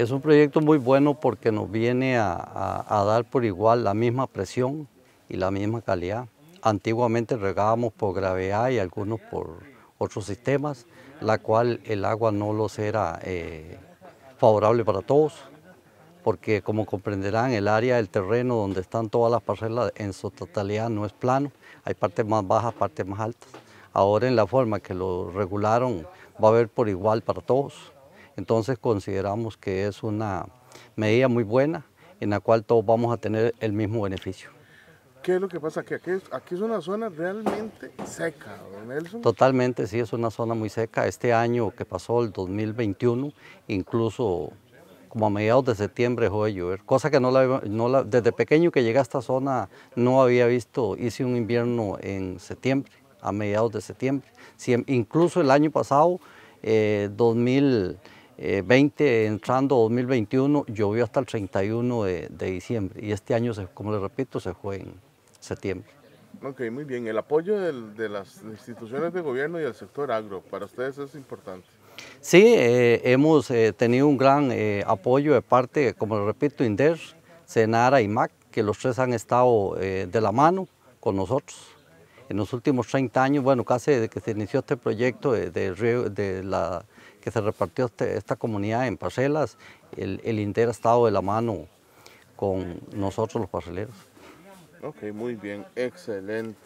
Es un proyecto muy bueno porque nos viene a, dar por igual la misma presión y la misma calidad. Antiguamente regábamos por gravedad y algunos por otros sistemas, la cual el agua no los era eh, favorable para todos, porque como comprenderán, el área del terreno donde están todas las parcelas en su totalidad no es plano, hay partes más bajas, partes más altas. Ahora en la forma que lo regularon va a haber por igual para todos. Entonces consideramos que es una medida muy buena en la cual todos vamos a tener el mismo beneficio. ¿Qué es lo que pasa? Que aquí, aquí es una zona realmente seca, don Nelson. Totalmente, sí, es una zona muy seca. Este año que pasó, el 2021, incluso como a mediados de septiembre dejó de llover, cosa que no la, no desde pequeño que llegué a esta zona no había visto, hice un invierno en septiembre, a mediados de septiembre. incluso el año pasado, 2000... Eh, 20, eh, entrando 2021, llovió hasta el 31 de, diciembre y este año, se, como les repito, se fue en septiembre. Ok, muy bien. El apoyo de las instituciones de gobierno y del sector agro, para ustedes es importante. Sí, eh, hemos eh, tenido un gran apoyo de parte, como les repito, INDER, Senara y MAC, que los tres han estado de la mano con nosotros en los últimos 30 años, bueno, casi desde que se inició este proyecto de, la, que se repartió este, esta comunidad en parcelas, el, el INDER ha estado de la mano con nosotros los parceleros. Ok, muy bien, excelente.